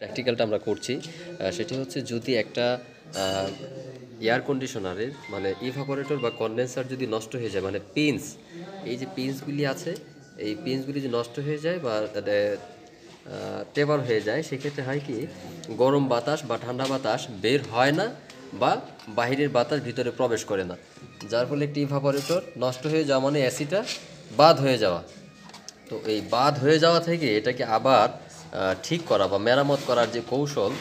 প্র্যাকটিক্যালটা আমরা করছি সেটি হচ্ছে যদি একটা এয়ার কন্ডিশনারের মানে ইভাপোরেটর বা কনডেন্সার যদি নষ্ট হয়ে যায় মানে পিন্স এই যে পিন্সগুলি আছে এই পিন্সগুলি যদি নষ্ট হয়ে যায় বা টেবার হয়ে যায় সেক্ষেত্রে হয় কি গরম বাতাস বা ঠান্ডা বাতাস বের হয় না বা বাহিরের বাতাস ভিতরে প্রবেশ করে না যার ফলে একটি ইভাপোরেটর নষ্ট হয়ে যাওয়া মানে অ্যাসিটা বাদ হয়ে যাওয়া তো এই বাদ হয়ে যাওয়া থেকে এটাকে আবার ঠিক করা বা মেরামত করার যে কৌশল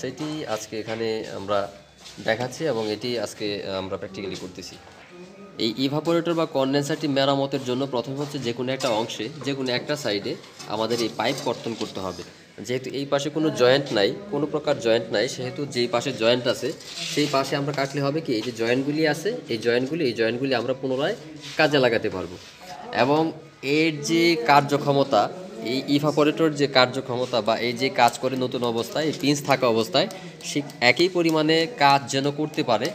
সেটি আজকে এখানে আমরা দেখাচ্ছি এবং এটি আজকে আমরা প্র্যাকটিক্যালি করতেছি এই ইভাপোরেটর বা কনডেন্সারটি মেরামতের জন্য প্রথম হচ্ছে যে কোনো একটা অংশে যে কোনো একটা সাইডে আমাদের এই পাইপ কর্তন করতে হবে যেহেতু এই পাশে কোনো জয়েন্ট নাই কোনো প্রকার জয়েন্ট নাই সেহেতু যেই পাশে জয়েন্ট আছে সেই পাশে আমরা কাটলে হবে কি এই যে জয়েন্টগুলি আছে এই জয়েন্টগুলি এই জয়েন্টগুলি আমরা পুনরায় কাজে লাগাতে পারবো এবং এর যে কার্যক্ষমতা এই ইভাপোরেটর যে কার্যক্ষমতা বা এই যে কাজ করে নতুন অবস্থায় পিঞ্চ থাকা অবস্থায় সে একই পরিমাণে কাজ যেন করতে পারে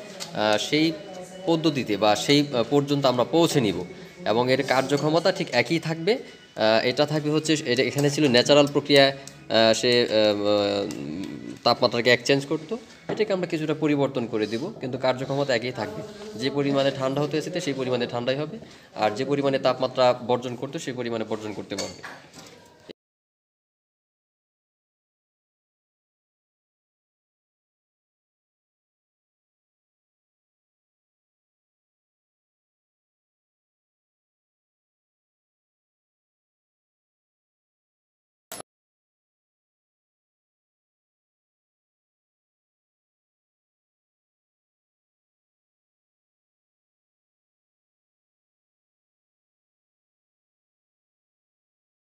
সেই পদ্ধতিতে বা সেই পর্যন্ত আমরা পৌঁছে নিব এবং এর কার্যক্ষমতা ঠিক একই থাকবে এটা থাকবে হচ্ছে এটা এখানে ছিল ন্যাচারাল প্রক্রিয়া সে তাপমাত্রাকে একচেঞ্জ করতো এটাকে আমরা কিছুটা পরিবর্তন করে দিব কিন্তু কার্যক্ষমতা একই থাকবে যে পরিমাণে ঠান্ডা হতে এসেছে সেই পরিমাণে ঠান্ডাই হবে আর যে পরিমাণে তাপমাত্রা বর্জন করতো সেই পরিমাণে বর্জন করতে পারবে